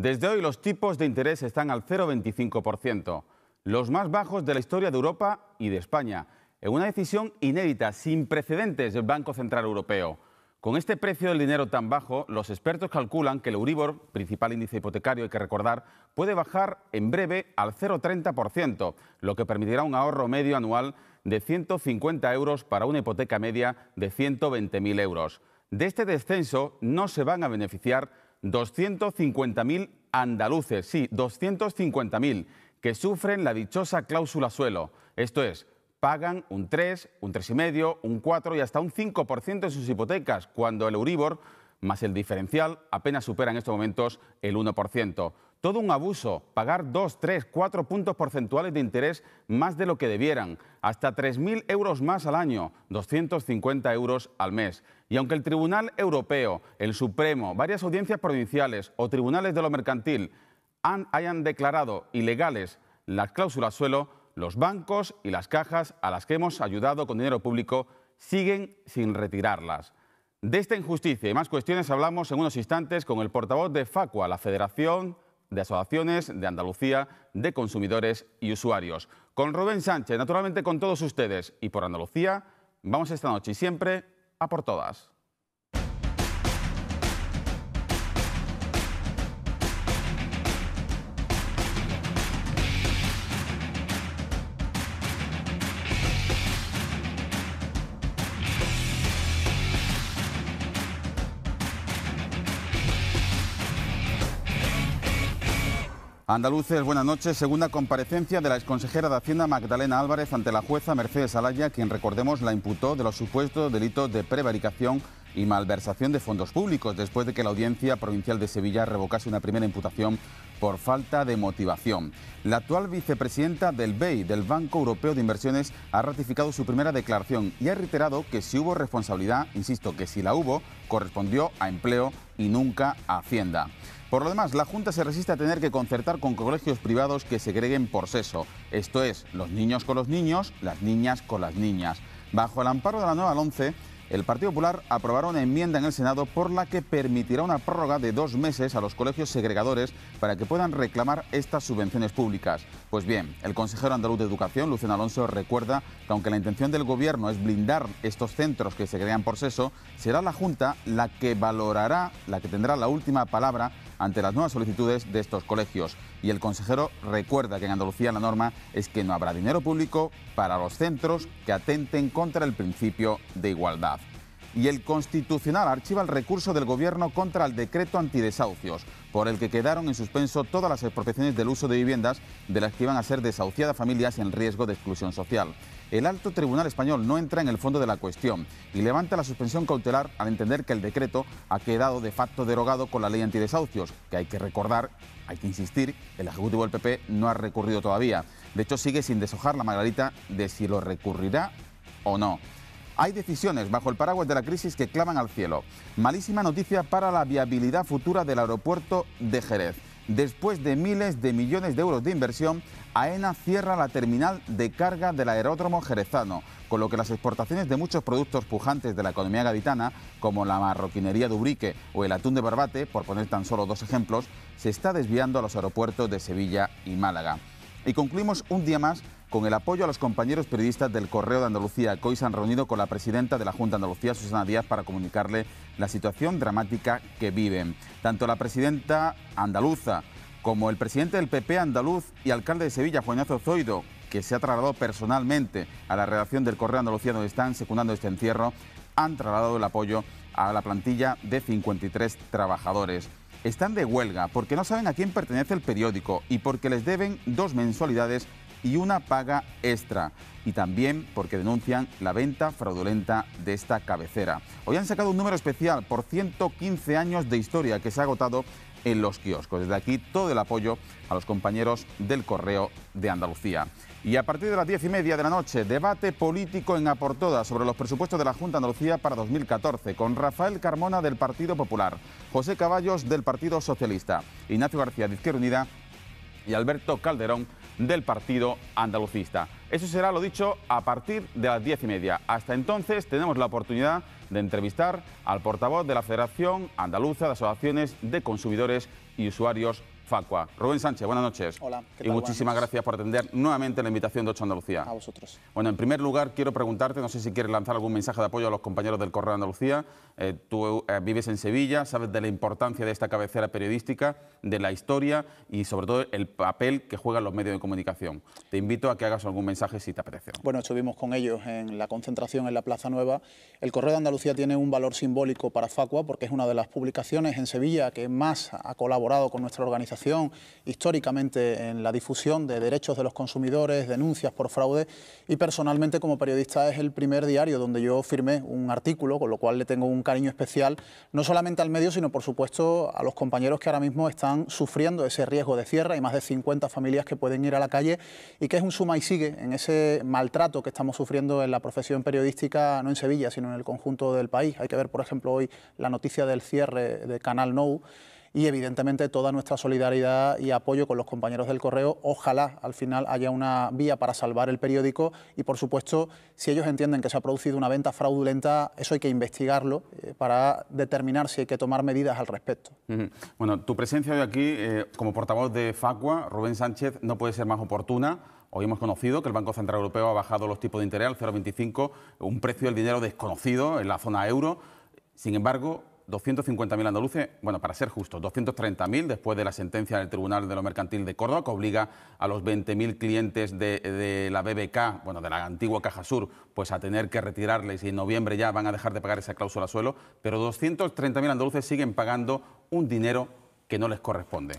Desde hoy los tipos de interés están al 0,25%, los más bajos de la historia de Europa y de España, en una decisión inédita, sin precedentes del Banco Central Europeo. Con este precio del dinero tan bajo, los expertos calculan que el Euribor, principal índice hipotecario, hay que recordar, puede bajar en breve al 0,30%, lo que permitirá un ahorro medio anual de 150 euros para una hipoteca media de 120.000 euros. De este descenso no se van a beneficiar 250.000 andaluces, sí, 250.000, que sufren la dichosa cláusula suelo. Esto es, pagan un 3, un 3,5, un 4 y hasta un 5% de sus hipotecas, cuando el Euribor más el diferencial apenas supera en estos momentos el 1%. Todo un abuso, pagar dos, tres, cuatro puntos porcentuales de interés más de lo que debieran, hasta 3.000 euros más al año, 250 euros al mes. Y aunque el Tribunal Europeo, el Supremo, varias audiencias provinciales o tribunales de lo mercantil han, hayan declarado ilegales las cláusulas suelo, los bancos y las cajas a las que hemos ayudado con dinero público siguen sin retirarlas. De esta injusticia y más cuestiones hablamos en unos instantes con el portavoz de FACUA, la Federación de asociaciones, de Andalucía, de consumidores y usuarios. Con Rubén Sánchez, naturalmente con todos ustedes y por Andalucía, vamos esta noche y siempre a por todas. Andaluces, buenas noches. Segunda comparecencia de la exconsejera de Hacienda Magdalena Álvarez ante la jueza Mercedes Alaya, quien recordemos la imputó de los supuestos delitos de prevaricación y malversación de fondos públicos, después de que la Audiencia Provincial de Sevilla revocase una primera imputación por falta de motivación. La actual vicepresidenta del BEI, del Banco Europeo de Inversiones, ha ratificado su primera declaración y ha reiterado que si hubo responsabilidad, insisto que si la hubo, correspondió a empleo y nunca a Hacienda. Por lo demás, la Junta se resiste a tener que concertar con colegios privados que segreguen por seso. esto es, los niños con los niños, las niñas con las niñas. Bajo el amparo de la nueva 11, el Partido Popular aprobará una enmienda en el Senado por la que permitirá una prórroga de dos meses a los colegios segregadores para que puedan reclamar estas subvenciones públicas. Pues bien, el consejero andaluz de Educación, Lucien Alonso, recuerda que aunque la intención del Gobierno es blindar estos centros que se crean por seso, será la Junta la que valorará, la que tendrá la última palabra ante las nuevas solicitudes de estos colegios. Y el consejero recuerda que en Andalucía la norma es que no habrá dinero público para los centros que atenten contra el principio de igualdad. Y el Constitucional archiva el recurso del Gobierno contra el decreto antidesahucios, por el que quedaron en suspenso todas las expropiaciones del uso de viviendas de las que iban a ser desahuciadas familias en riesgo de exclusión social. El alto tribunal español no entra en el fondo de la cuestión y levanta la suspensión cautelar al entender que el decreto ha quedado de facto derogado con la ley antidesahucios, que hay que recordar, hay que insistir, el Ejecutivo del PP no ha recurrido todavía. De hecho, sigue sin deshojar la margarita de si lo recurrirá o no. Hay decisiones bajo el paraguas de la crisis que clavan al cielo. Malísima noticia para la viabilidad futura del aeropuerto de Jerez. Después de miles de millones de euros de inversión, AENA cierra la terminal de carga del aeródromo jerezano, con lo que las exportaciones de muchos productos pujantes de la economía gaditana, como la marroquinería de Ubrique o el atún de Barbate, por poner tan solo dos ejemplos, se está desviando a los aeropuertos de Sevilla y Málaga. Y concluimos un día más con el apoyo a los compañeros periodistas del Correo de Andalucía, que hoy se han reunido con la presidenta de la Junta de Andalucía, Susana Díaz, para comunicarle la situación dramática que viven. Tanto la presidenta andaluza como el presidente del PP andaluz y alcalde de Sevilla, Juanazo Zoido, que se ha trasladado personalmente a la redacción del Correo Andalucía, donde están secundando este encierro, han trasladado el apoyo a la plantilla de 53 trabajadores. Están de huelga porque no saben a quién pertenece el periódico y porque les deben dos mensualidades y una paga extra. Y también porque denuncian la venta fraudulenta de esta cabecera. Hoy han sacado un número especial por 115 años de historia que se ha agotado en los kioscos. Desde aquí todo el apoyo a los compañeros del Correo de Andalucía. Y a partir de las diez y media de la noche, debate político en Aportoda sobre los presupuestos de la Junta Andalucía para 2014 con Rafael Carmona del Partido Popular, José Caballos del Partido Socialista, Ignacio García de Izquierda Unida y Alberto Calderón del partido andalucista. Eso será lo dicho a partir de las diez y media. Hasta entonces tenemos la oportunidad de entrevistar al portavoz de la Federación Andaluza de Asociaciones de Consumidores y Usuarios Facua. Rubén Sánchez, buenas noches. Hola. Y muchísimas gracias por atender nuevamente la invitación de 8 Andalucía. A vosotros. Bueno, en primer lugar quiero preguntarte, no sé si quieres lanzar algún mensaje de apoyo a los compañeros del Correo de Andalucía. Eh, tú eh, vives en Sevilla, sabes de la importancia de esta cabecera periodística, de la historia y sobre todo el papel que juegan los medios de comunicación. Te invito a que hagas algún mensaje si te apetece. Bueno, estuvimos con ellos en la concentración en la Plaza Nueva. El Correo de Andalucía tiene un valor simbólico para Facua porque es una de las publicaciones en Sevilla que más ha colaborado con nuestra organización históricamente en la difusión de derechos de los consumidores, denuncias por fraude y personalmente como periodista es el primer diario donde yo firmé un artículo, con lo cual le tengo un cariño especial, no solamente al medio, sino por supuesto a los compañeros que ahora mismo están sufriendo ese riesgo de cierre. Hay más de 50 familias que pueden ir a la calle y que es un suma y sigue en ese maltrato que estamos sufriendo en la profesión periodística, no en Sevilla, sino en el conjunto del país. Hay que ver, por ejemplo, hoy la noticia del cierre de Canal Nou y evidentemente toda nuestra solidaridad y apoyo con los compañeros del correo. Ojalá al final haya una vía para salvar el periódico y por supuesto si ellos entienden que se ha producido una venta fraudulenta, eso hay que investigarlo eh, para determinar si hay que tomar medidas al respecto. Bueno, tu presencia hoy aquí eh, como portavoz de Facua, Rubén Sánchez, no puede ser más oportuna. Hoy hemos conocido que el Banco Central Europeo ha bajado los tipos de interés al 0,25, un precio del dinero desconocido en la zona euro. Sin embargo, 250.000 andaluces, bueno, para ser justo, 230.000 después de la sentencia del Tribunal de lo Mercantil de Córdoba, que obliga a los 20.000 clientes de, la BBK, bueno, de la antigua Caja Sur, pues a tener que retirarles y en noviembre ya van a dejar de pagar esa cláusula suelo, pero 230.000 andaluces siguen pagando un dinero que no les corresponde.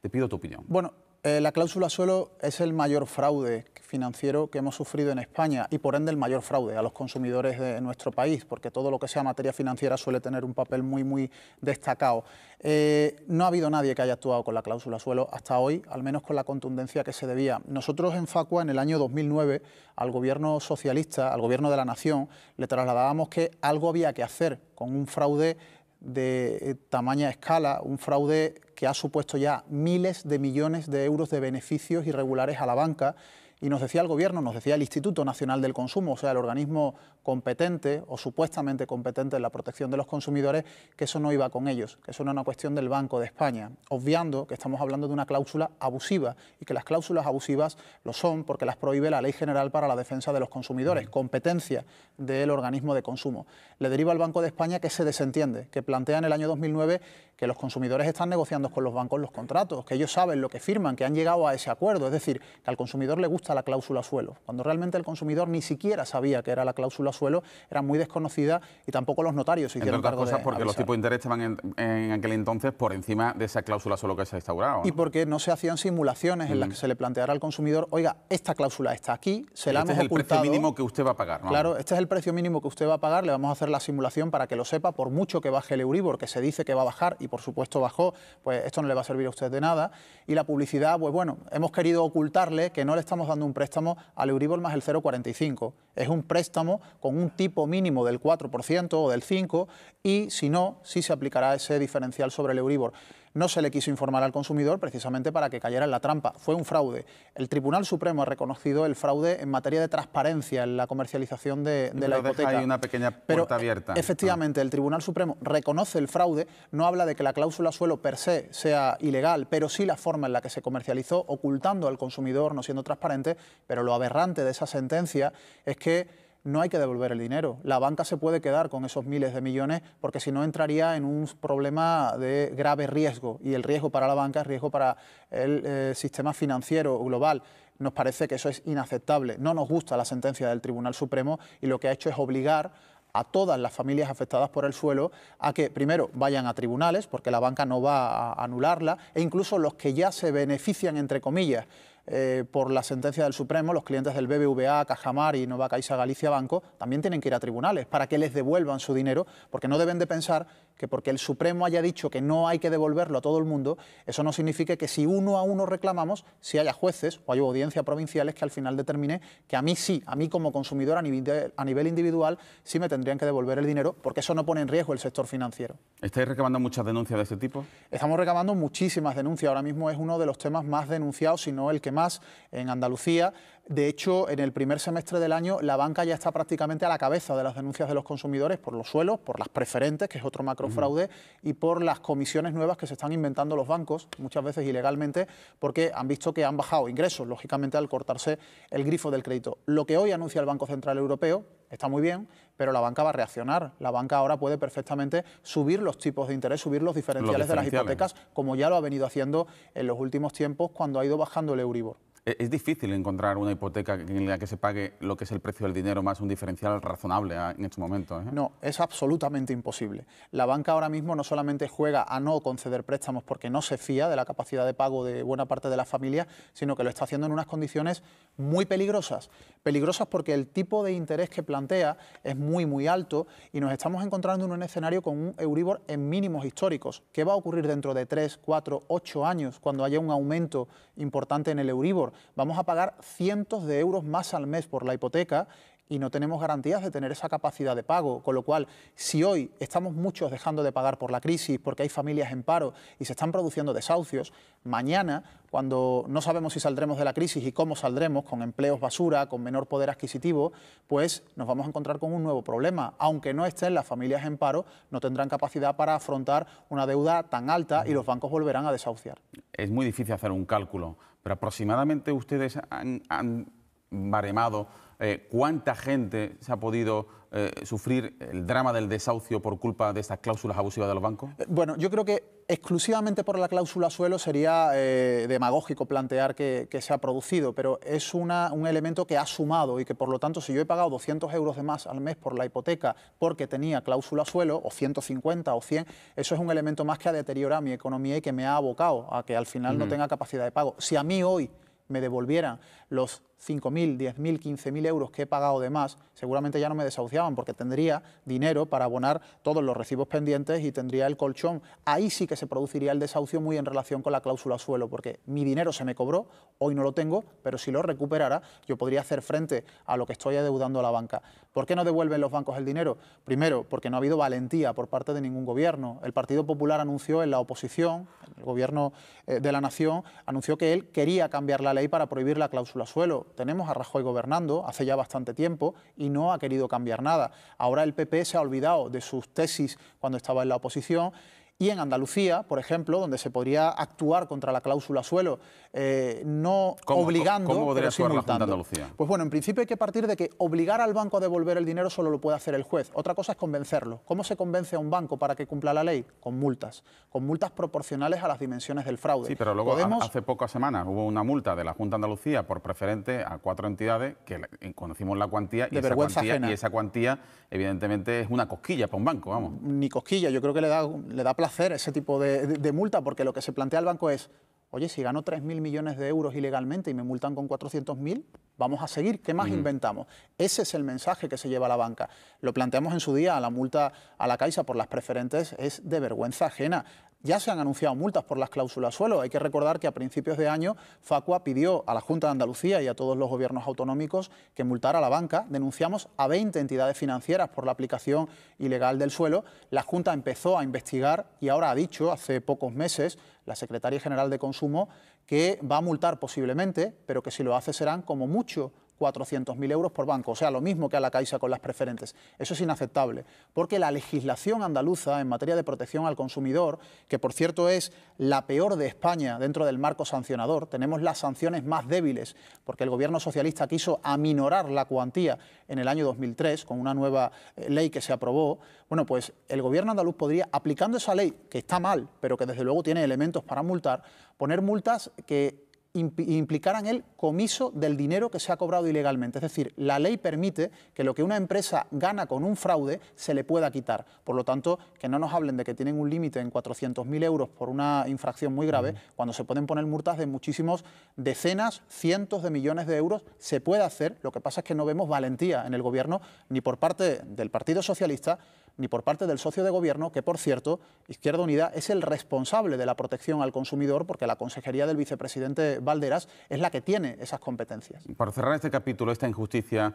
Te pido tu opinión. Bueno, eh, la cláusula suelo es el mayor fraude financiero que hemos sufrido en España y por ende el mayor fraude a los consumidores de nuestro país, porque todo lo que sea materia financiera suele tener un papel muy, muy destacado. Eh, no ha habido nadie que haya actuado con la cláusula suelo hasta hoy, al menos con la contundencia que se debía. Nosotros en Facua, en el año 2009, al gobierno socialista, al gobierno de la nación, le trasladábamos que algo había que hacer con un fraude de eh, tamaña escala, un fraude que ha supuesto ya miles de millones de euros de beneficios irregulares a la banca y nos decía el Gobierno, nos decía el Instituto Nacional del Consumo, o sea, el organismo competente o supuestamente competente en la protección de los consumidores, que eso no iba con ellos, que eso no era una cuestión del Banco de España, obviando que estamos hablando de una cláusula abusiva y que las cláusulas abusivas lo son porque las prohíbe la Ley General para la Defensa de los Consumidores, competencia del organismo de consumo. Le deriva al Banco de España que se desentiende, que plantea en el año 2009 que los consumidores están negociando con los bancos los contratos, que ellos saben lo que firman, que han llegado a ese acuerdo, es decir, que al consumidor le gusta a la cláusula suelo, cuando realmente el consumidor ni siquiera sabía que era la cláusula suelo, era muy desconocida y tampoco los notarios se hicieron Entre cosas porque los tipos de interés estaban en, aquel entonces por encima de esa cláusula suelo que se ha instaurado. Y porque no se hacían simulaciones en las que mm. se le planteara al consumidor, oiga, esta cláusula está aquí, se la este hemos es el precio mínimo que usted va a pagar. ¿no? Claro, este es el precio mínimo que usted va a pagar, le vamos a hacer la simulación para que lo sepa, por mucho que baje el Euribor, que se dice que va a bajar y por supuesto bajó, pues esto no le va a servir a usted de nada. Y la publicidad, pues bueno, hemos querido ocultarle que no le estamos dando un préstamo al Euribor más el 0,45. Es un préstamo con un tipo mínimo del 4% o del 5% y si no, sí se aplicará ese diferencial sobre el Euribor no se le quiso informar al consumidor precisamente para que cayera en la trampa. Fue un fraude. El Tribunal Supremo ha reconocido el fraude en materia de transparencia en la comercialización de, la hipoteca. Hay una pequeña puerta abierta. Efectivamente, ah. el Tribunal Supremo reconoce el fraude, no habla de que la cláusula suelo per se sea ilegal, pero sí la forma en la que se comercializó, ocultando al consumidor, no siendo transparente, pero lo aberrante de esa sentencia es que no hay que devolver el dinero. La banca se puede quedar con esos miles de millones porque si no entraría en un problema de grave riesgo y el riesgo para la banca es riesgo para el eh, sistema financiero global. Nos parece que eso es inaceptable. No nos gusta la sentencia del Tribunal Supremo y lo que ha hecho es obligar a todas las familias afectadas por el suelo a que primero vayan a tribunales, porque la banca no va a anularla, e incluso los que ya se benefician, entre comillas, eh, por la sentencia del Supremo, los clientes del BBVA, Cajamar y Nova Caixa Galicia Banco también tienen que ir a tribunales para que les devuelvan su dinero, porque no deben de pensar que porque el Supremo haya dicho que no hay que devolverlo a todo el mundo, eso no significa que si uno a uno reclamamos, si haya jueces o hay audiencias provinciales que al final determine que a mí sí, a mí como consumidor a nivel, a nivel individual, sí me tendrían que devolver el dinero, porque eso no pone en riesgo el sector financiero. ¿Estáis recabando muchas denuncias de este tipo? Estamos recabando muchísimas denuncias. Ahora mismo es uno de los temas más denunciados, si no el que más en Andalucía. De hecho, en el primer semestre del año, la banca ya está prácticamente a la cabeza de las denuncias de los consumidores por los suelos, por las preferentes, que es otro macrofraude, y por las comisiones nuevas que se están inventando los bancos, muchas veces ilegalmente, porque han visto que han bajado ingresos, lógicamente, al cortarse el grifo del crédito. Lo que hoy anuncia el Banco Central Europeo, está muy bien, pero la banca va a reaccionar. La banca ahora puede perfectamente subir los tipos de interés, subir los diferenciales, de las hipotecas, como ya lo ha venido haciendo en los últimos tiempos cuando ha ido bajando el Euribor. Eh, es difícil encontrar una hipoteca en la que se pague lo que es el precio del dinero más un diferencial razonable ah, en estos momentos. ¿eh? No, es absolutamente imposible. La banca ahora mismo no solamente juega a no conceder préstamos porque no se fía de la capacidad de pago de buena parte de las familias, sino que lo está haciendo en unas condiciones muy peligrosas. Peligrosas porque el tipo de interés que plantea es muy, muy alto y nos estamos encontrando en un escenario con un Euribor en mínimos históricos. ¿Qué va a ocurrir dentro de tres, cuatro, ocho años cuando haya un aumento importante en el Euribor? vamos a pagar cientos de euros más al mes por la hipoteca y no tenemos garantías de tener esa capacidad de pago. Con lo cual, si hoy estamos muchos dejando de pagar por la crisis, porque hay familias en paro y se están produciendo desahucios, mañana, cuando no sabemos si saldremos de la crisis y cómo saldremos, con empleos basura, con menor poder adquisitivo, pues nos vamos a encontrar con un nuevo problema. Aunque no estén las familias en paro, no tendrán capacidad para afrontar una deuda tan alta y los bancos volverán a desahuciar. Es muy difícil hacer un cálculo pero aproximadamente ustedes han, baremado eh, cuánta gente se ha podido eh, sufrir el drama del desahucio por culpa de estas cláusulas abusivas de los bancos? Eh, bueno, yo creo que exclusivamente por la cláusula suelo sería demagógico plantear que, se ha producido, pero es un elemento que ha sumado y que por lo tanto si yo he pagado 200 euros de más al mes por la hipoteca porque tenía cláusula suelo, o 150 o 100, eso es un elemento más que ha deteriorado mi economía y que me ha abocado a que al final no tenga capacidad de pago. Si a mí hoy me devolvieran los 5.000, 10.000, 15.000 euros que he pagado de más, seguramente ya no me desahuciaban porque tendría dinero para abonar todos los recibos pendientes y tendría el colchón. Ahí sí que se produciría el desahucio muy en relación con la cláusula suelo, porque mi dinero se me cobró, hoy no lo tengo, pero si lo recuperara yo podría hacer frente a lo que estoy adeudando a la banca. ¿Por qué no devuelven los bancos el dinero? Primero, porque no ha habido valentía por parte de ningún gobierno. El Partido Popular anunció en la oposición, el gobierno eh, de la Nación, anunció que él quería cambiar la ley para prohibir la cláusula suelo tenemos a Rajoy gobernando hace ya bastante tiempo y no ha querido cambiar nada. Ahora el PP se ha olvidado de sus tesis cuando estaba en la oposición y en Andalucía, por ejemplo, donde se podría actuar contra la cláusula suelo, eh, no obligando, ¿cómo, cómo actuar la Junta Andalucía? Pues bueno, en principio hay que partir de que obligar al banco a devolver el dinero solo lo puede hacer el juez. Otra cosa es convencerlo. ¿Cómo se convence a un banco para que cumpla la ley? Con multas, con multas proporcionales a las dimensiones del fraude. Sí, pero luego hace pocas semanas hubo una multa de la Junta de Andalucía por preferente a cuatro entidades que eh, conocimos la cuantía, y esa cuantía, y esa cuantía evidentemente es una cosquilla para un banco, vamos. Ni cosquilla, yo creo que le da, le da hacer ese tipo de, multa, porque lo que se plantea el banco es, Oye, si gano 3.000 millones de euros ilegalmente y me multan con 400.000, vamos a seguir. ¿Qué más inventamos? Ese es el mensaje que se lleva a la banca. Lo planteamos en su día, la multa a la Caixa por las preferentes es de vergüenza ajena. Ya se han anunciado multas por las cláusulas suelo. Hay que recordar que a principios de año Facua pidió a la Junta de Andalucía y a todos los gobiernos autonómicos que multara a la banca. Denunciamos a 20 entidades financieras por la aplicación ilegal del suelo. La Junta empezó a investigar y ahora ha dicho hace pocos meses la Secretaría General de Consumo, que va a multar posiblemente, pero que si lo hace serán como mucho 400.000 euros por banco, o sea, lo mismo que a la Caixa con las preferentes. Eso es inaceptable, porque la legislación andaluza en materia de protección al consumidor, que por cierto es la peor de España dentro del marco sancionador, tenemos las sanciones más débiles, porque el gobierno socialista quiso aminorar la cuantía en el año 2003 con una nueva eh, ley que se aprobó. Bueno, pues el gobierno andaluz podría, aplicando esa ley, que está mal, pero que desde luego tiene elementos para multar, poner multas que implicaran el comiso del dinero que se ha cobrado ilegalmente. Es decir, la ley permite que lo que una empresa gana con un fraude se le pueda quitar. Por lo tanto, que no nos hablen de que tienen un límite en 400.000 euros por una infracción muy grave, cuando se pueden poner multas de muchísimos decenas, cientos de millones de euros, se puede hacer. Lo que pasa es que no vemos valentía en el Gobierno, ni por parte del Partido Socialista, ni por parte del socio de gobierno, que por cierto, Izquierda Unida es el responsable de la protección al consumidor, porque la Consejería del vicepresidente Valderas es la que tiene esas competencias. Para cerrar este capítulo, esta injusticia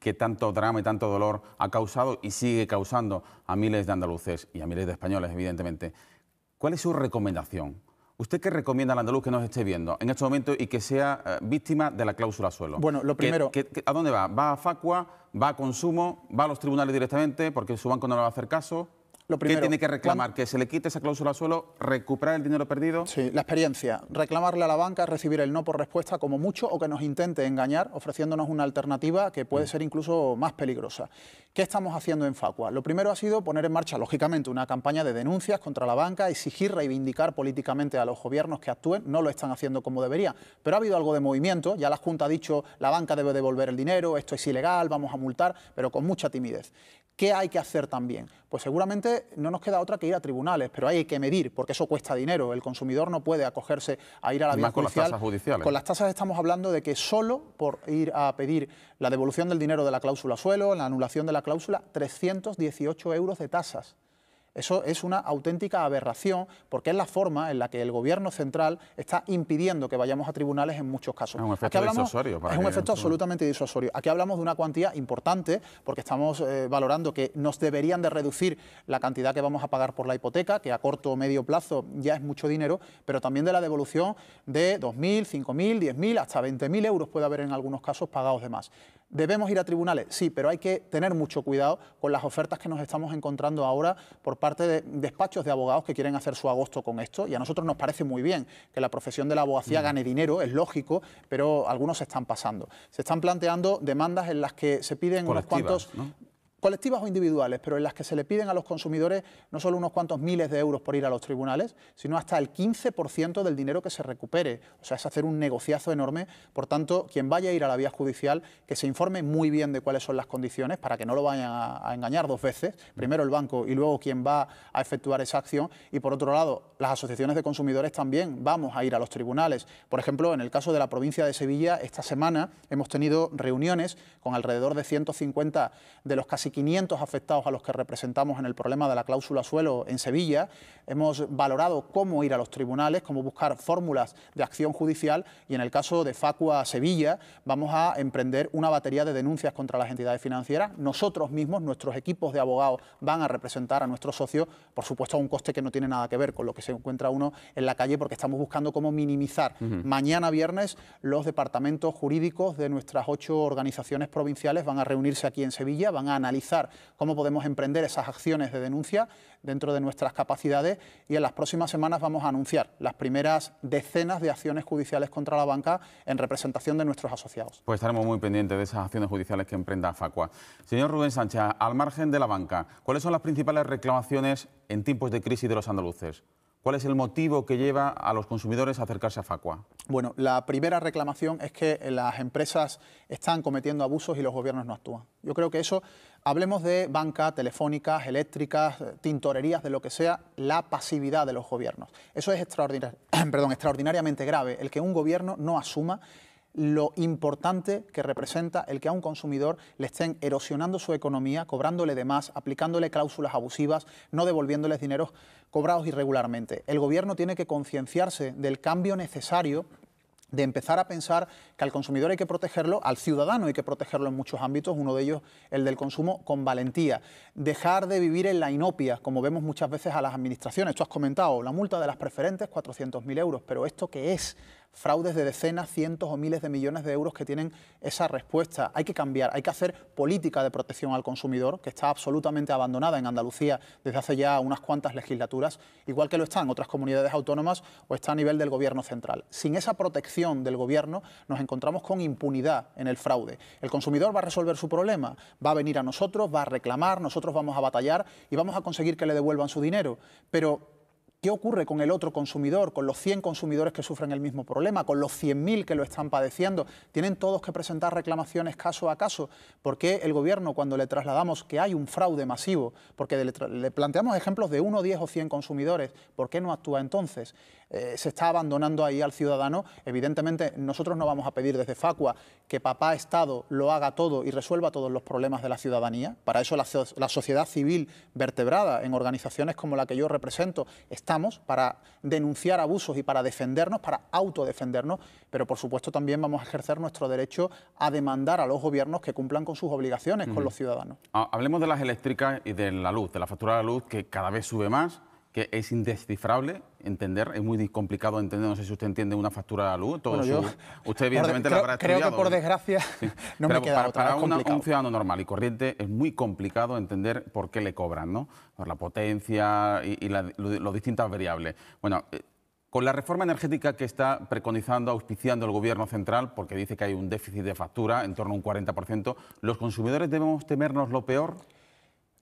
que tanto drama y tanto dolor ha causado y sigue causando a miles de andaluces y a miles de españoles, evidentemente, ¿cuál es su recomendación? ¿Usted qué recomienda al andaluz que nos esté viendo en este momento y que sea eh, víctima de la cláusula suelo? Bueno, lo primero... ¿Qué, a dónde va? ¿Va a Facua? ¿Va a Consumo? ¿Va a los tribunales directamente porque su banco no le va a hacer caso? ¿Qué tiene que reclamar? ¿Que se le quite esa cláusula al suelo? ¿Recuperar el dinero perdido? Sí, la experiencia. Reclamarle a la banca, recibir el no por respuesta como mucho o que nos intente engañar ofreciéndonos una alternativa que puede mm. ser incluso más peligrosa. ¿Qué estamos haciendo en Facua? Lo primero ha sido poner en marcha, lógicamente, una campaña de denuncias contra la banca, exigir reivindicar políticamente a los gobiernos que actúen. No lo están haciendo como debería, pero ha habido algo de movimiento. Ya la Junta ha dicho la banca debe devolver el dinero, esto es ilegal, vamos a multar, pero con mucha timidez. ¿Qué hay que hacer también? Pues seguramente no nos queda otra que ir a tribunales, pero hay que medir, porque eso cuesta dinero. El consumidor no puede acogerse a ir a la vía con judicial. Las tasas judiciales. Con las tasas estamos hablando de que solo por ir a pedir la devolución del dinero de la cláusula suelo, la anulación de la cláusula, 318 euros de tasas. Eso es una auténtica aberración porque es la forma en la que el gobierno central está impidiendo que vayamos a tribunales en muchos casos. Es un efecto disuasorio. es un efecto absolutamente disuasorio. Aquí hablamos de una cuantía importante porque estamos eh, valorando que nos deberían de reducir la cantidad que vamos a pagar por la hipoteca, que a corto o medio plazo ya es mucho dinero, pero también de la devolución de 2.000, 5.000, 10.000, hasta 20.000 euros puede haber en algunos casos pagados de más. ¿Debemos ir a tribunales? Sí, pero hay que tener mucho cuidado con las ofertas que nos estamos encontrando ahora por parte de despachos de abogados que quieren hacer su agosto con esto. Y a nosotros nos parece muy bien que la profesión de la abogacía mm. gane dinero, es lógico, pero algunos se están pasando. Se están planteando demandas en las que se piden unos cuantos colectivas o individuales, pero en las que se le piden a los consumidores no solo unos cuantos miles de euros por ir a los tribunales, sino hasta el 15% del dinero que se recupere. O sea, es hacer un negociazo enorme. Por tanto, quien vaya a ir a la vía judicial, que se informe muy bien de cuáles son las condiciones para que no lo vayan a, engañar dos veces. Primero el banco y luego quien va a efectuar esa acción. Y por otro lado, las asociaciones de consumidores también vamos a ir a los tribunales. Por ejemplo, en el caso de la provincia de Sevilla, esta semana hemos tenido reuniones con alrededor de 150 de los casi 500 afectados a los que representamos en el problema de la cláusula suelo en Sevilla. Hemos valorado cómo ir a los tribunales, cómo buscar fórmulas de acción judicial y en el caso de Facua Sevilla vamos a emprender una batería de denuncias contra las entidades financieras. Nosotros mismos, nuestros equipos de abogados van a representar a nuestros socios, por supuesto a un coste que no tiene nada que ver con lo que se encuentra uno en la calle porque estamos buscando cómo minimizar mañana viernes los departamentos jurídicos de nuestras ocho organizaciones provinciales van a reunirse aquí en Sevilla, van a analizar cómo podemos emprender esas acciones de denuncia dentro de nuestras capacidades y en las próximas semanas vamos a anunciar las primeras decenas de acciones judiciales contra la banca en representación de nuestros asociados. Pues estaremos muy pendientes de esas acciones judiciales que emprenda Facua. Señor Rubén Sánchez, al margen de la banca, ¿cuáles son las principales reclamaciones en tiempos de crisis de los andaluces? ¿Cuál es el motivo que lleva a los consumidores a acercarse a Facua? Bueno, la primera reclamación es que las empresas están cometiendo abusos y los gobiernos no actúan. Yo creo que eso, hablemos de banca, telefónicas, eléctricas, tintorerías, de lo que sea, la pasividad de los gobiernos. Eso es perdón, extraordinariamente grave, el que un gobierno no asuma lo importante que representa el que a un consumidor le estén erosionando su economía, cobrándole de más, aplicándole cláusulas abusivas, no devolviéndoles dineros cobrados irregularmente. El gobierno tiene que concienciarse del cambio necesario de empezar a pensar que al consumidor hay que protegerlo, al ciudadano hay que protegerlo en muchos ámbitos, uno de ellos el del consumo con valentía. Dejar de vivir en la inopia, como vemos muchas veces a las administraciones. Tú has comentado la multa de las preferentes, 400.000 euros, pero ¿esto que es? fraudes de decenas, cientos o miles de millones de euros que tienen esa respuesta. Hay que cambiar, hay que hacer política de protección al consumidor, que está absolutamente abandonada en Andalucía desde hace ya unas cuantas legislaturas, igual que lo están otras comunidades autónomas o está a nivel del gobierno central. Sin esa protección del gobierno nos encontramos con impunidad en el fraude. El consumidor va a resolver su problema, va a venir a nosotros, va a reclamar, nosotros vamos a batallar y vamos a conseguir que le devuelvan su dinero. Pero ¿Qué ocurre con el otro consumidor, con los 100 consumidores que sufren el mismo problema, con los 100.000 que lo están padeciendo? ¿Tienen todos que presentar reclamaciones caso a caso? ¿Por qué el gobierno, cuando le trasladamos que hay un fraude masivo, porque le, planteamos ejemplos de 1, 10 o 100 consumidores, ¿por qué no actúa entonces? Eh, se está abandonando ahí al ciudadano. Evidentemente, nosotros no vamos a pedir desde Facua que papá Estado lo haga todo y resuelva todos los problemas de la ciudadanía. Para eso la, sociedad civil vertebrada en organizaciones como la que yo represento estamos para denunciar abusos y para defendernos, para autodefendernos, pero por supuesto también vamos a ejercer nuestro derecho a demandar a los gobiernos que cumplan con sus obligaciones con los ciudadanos. Ah, hablemos de las eléctricas y de la luz, de la factura de la luz que cada vez sube más que es indescifrable entender, es muy complicado entender, no sé si usted entiende una factura de la luz, todo usted evidentemente la habrá Creo que por desgracia no me queda para, para un ciudadano normal y corriente es muy complicado entender por qué le cobran, ¿no? Por la potencia y, las distintas variables. Bueno, eh, con la reforma energética que está preconizando, auspiciando el Gobierno central, porque dice que hay un déficit de factura en torno a un 40%, ¿los consumidores debemos temernos lo peor?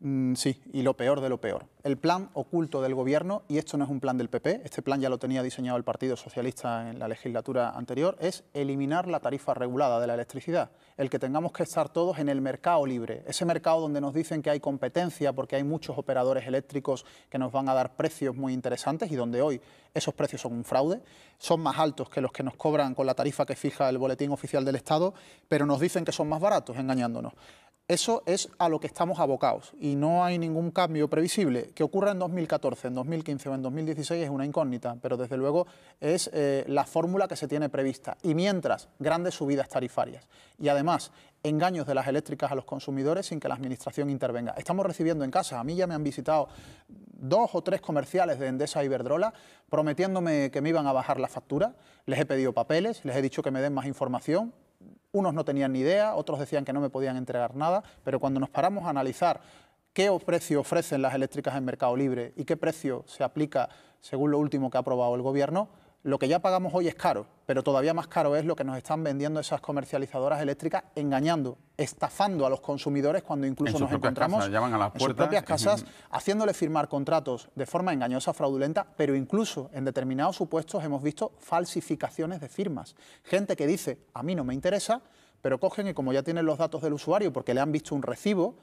Mm, sí, y lo peor de lo peor. El plan oculto del Gobierno, y esto no es un plan del PP, este plan ya lo tenía diseñado el Partido Socialista en la legislatura anterior, es eliminar la tarifa regulada de la electricidad, el que tengamos que estar todos en el mercado libre, ese mercado donde nos dicen que hay competencia porque hay muchos operadores eléctricos que nos van a dar precios muy interesantes y donde hoy esos precios son un fraude, son más altos que los que nos cobran con la tarifa que fija el Boletín Oficial del Estado, pero nos dicen que son más baratos, engañándonos. Eso es a lo que estamos abocados y no hay ningún cambio previsible. Que ocurra en 2014, en 2015 o en 2016 es una incógnita, pero desde luego es eh, la fórmula que se tiene prevista. Y mientras, grandes subidas tarifarias. Y además, engaños de las eléctricas a los consumidores sin que la Administración intervenga. Estamos recibiendo en casa, a mí ya me han visitado dos o tres comerciales de Endesa y e Iberdrola prometiéndome que me iban a bajar la factura, les he pedido papeles, les he dicho que me den más información, unos no tenían ni idea, otros decían que no me podían entregar nada, pero cuando nos paramos a analizar qué precio ofrecen las eléctricas en Mercado Libre y qué precio se aplica según lo último que ha aprobado el Gobierno, lo que ya pagamos hoy es caro, pero todavía más caro es lo que nos están vendiendo esas comercializadoras eléctricas, engañando, estafando a los consumidores cuando incluso nos encontramos en sus propias casas, haciéndole firmar contratos de forma engañosa, fraudulenta, pero incluso en determinados supuestos hemos visto falsificaciones de firmas. Gente que dice, a mí no me interesa, pero cogen y como ya tienen los datos del usuario porque le han visto un recibo,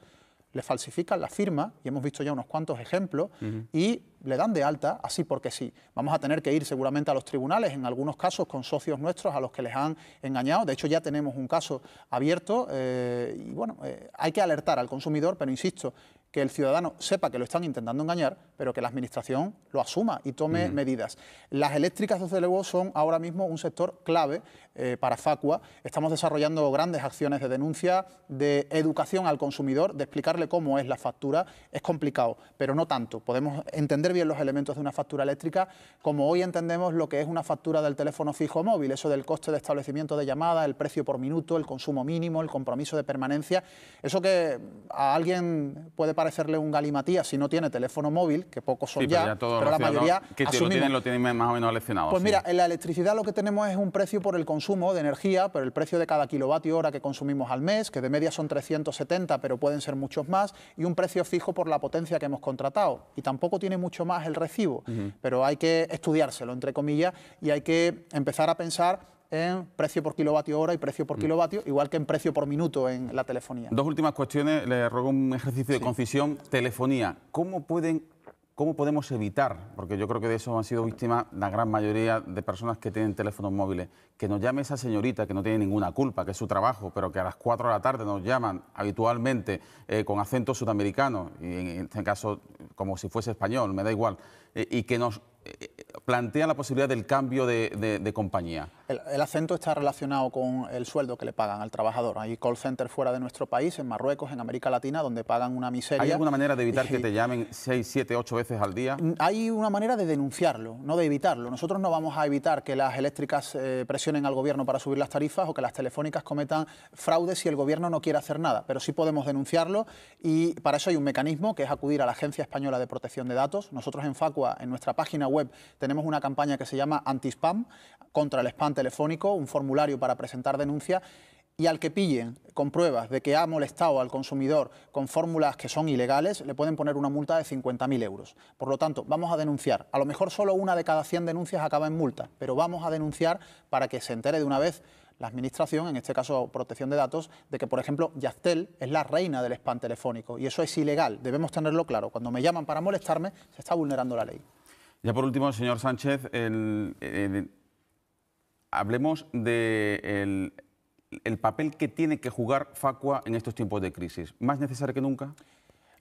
le falsifican la firma, y hemos visto ya unos cuantos ejemplos, y le dan de alta así porque sí. Vamos a tener que ir seguramente a los tribunales, en algunos casos con socios nuestros a los que les han engañado. De hecho, ya tenemos un caso abierto eh, y bueno, eh, hay que alertar al consumidor, pero insisto, que el ciudadano sepa que lo están intentando engañar, pero que la Administración lo asuma y tome medidas. Las eléctricas, desde luego, son ahora mismo un sector clave eh, para Facua. Estamos desarrollando grandes acciones de denuncia, de educación al consumidor, de explicarle cómo es la factura. Es complicado, pero no tanto. Podemos entender bien los elementos de una factura eléctrica, como hoy entendemos lo que es una factura del teléfono fijo móvil, eso del coste de establecimiento de llamada, el precio por minuto, el consumo mínimo, el compromiso de permanencia. Eso que a alguien puede parecerle un galimatía si no tiene teléfono móvil, que pocos son ya, pero, la mayoría que lo, tienen, lo tienen más o menos leccionado. Pues mira, en la electricidad lo que tenemos es un precio por el consumo de energía, pero el precio de cada kilovatio hora que consumimos al mes, que de media son 370, pero pueden ser muchos más, y un precio fijo por la potencia que hemos contratado. Y tampoco tiene mucho más el recibo, pero hay que estudiárselo, entre comillas, y hay que empezar a pensar en precio por kilovatio hora y precio por mm. kilovatio, igual que en precio por minuto en la telefonía. Dos últimas cuestiones, le ruego un ejercicio de concisión. Telefonía, ¿cómo pueden ¿Cómo podemos evitar? Porque yo creo que de eso han sido víctimas la gran mayoría de personas que tienen teléfonos móviles. Que nos llame esa señorita que no tiene ninguna culpa, que es su trabajo, pero que a las 4 de la tarde nos llaman habitualmente eh, con acento sudamericano, en este caso como si fuese español, me da igual, eh, y que nos plantean la posibilidad del cambio de, compañía? El, acento está relacionado con el sueldo que le pagan al trabajador. Hay call center fuera de nuestro país, en Marruecos, en América Latina, donde pagan una miseria. ¿Hay alguna manera de evitar que te llamen seis, siete, ocho veces al día? Mm, hay una manera de denunciarlo, no de evitarlo. Nosotros no vamos a evitar que las eléctricas eh, presionen al gobierno para subir las tarifas o que las telefónicas cometan fraudes... si el gobierno no quiere hacer nada, pero sí podemos denunciarlo y para eso hay un mecanismo que es acudir a la Agencia Española de Protección de Datos. Nosotros en Facua, en nuestra página web, tenemos una campaña que se llama Anti-Spam, contra el spam telefónico, un formulario para presentar denuncia y al que pillen con pruebas de que ha molestado al consumidor con fórmulas que son ilegales, le pueden poner una multa de 50.000 euros. Por lo tanto, vamos a denunciar. A lo mejor solo una de cada 100 denuncias acaba en multa, pero vamos a denunciar para que se entere de una vez la Administración, en este caso Protección de Datos, de que, por ejemplo, Yastel es la reina del spam telefónico y eso es ilegal. Debemos tenerlo claro. Cuando me llaman para molestarme, se está vulnerando la ley. Ya por último, señor Sánchez, hablemos del papel que tiene que jugar Facua en estos tiempos de crisis. ¿Más necesario que nunca?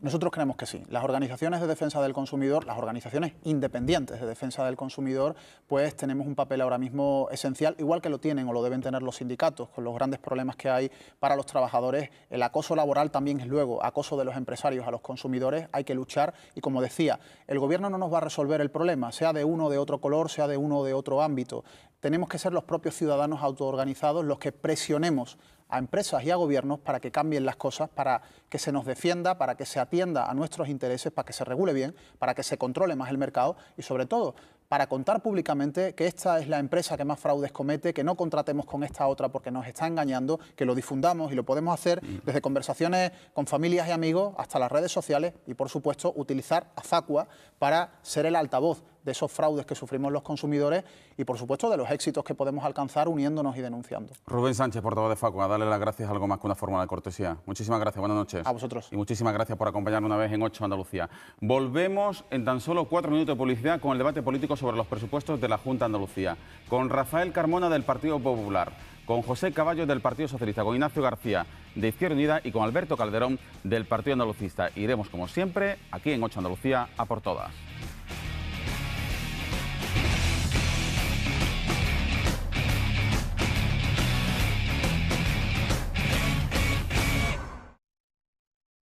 Nosotros creemos que sí. Las organizaciones de defensa del consumidor, las organizaciones independientes de defensa del consumidor, pues tenemos un papel ahora mismo esencial, igual que lo tienen o lo deben tener los sindicatos, con los grandes problemas que hay para los trabajadores. El acoso laboral también es luego acoso de los empresarios a los consumidores, hay que luchar y como decía, el gobierno no nos va a resolver el problema, sea de uno o de otro color, sea de uno o de otro ámbito. Tenemos que ser los propios ciudadanos autoorganizados los que presionemos a empresas y a gobiernos para que cambien las cosas, para que se nos defienda, para que se atienda a nuestros intereses, para que se regule bien, para que se controle más el mercado y sobre todo para contar públicamente que esta es la empresa que más fraudes comete, que no contratemos con esta otra porque nos está engañando, que lo difundamos y lo podemos hacer desde conversaciones con familias y amigos hasta las redes sociales y, por supuesto, utilizar a Facua para ser el altavoz de esos fraudes que sufrimos los consumidores y, por supuesto, de los éxitos que podemos alcanzar uniéndonos y denunciando. Rubén Sánchez, portavoz de Facua, darle las gracias algo más que una fórmula de cortesía. Muchísimas gracias, buenas noches. A vosotros. Y muchísimas gracias por acompañarnos una vez en 8 Andalucía. Volvemos en tan solo cuatro minutos de publicidad con el debate político sobre los presupuestos de la Junta Andalucía, con Rafael Carmona del Partido Popular con José Caballo del Partido Socialista, con Ignacio García de Izquierda Unida y con Alberto Calderón del Partido Andalucista. Iremos, como siempre, aquí en 8 Andalucía, a por todas.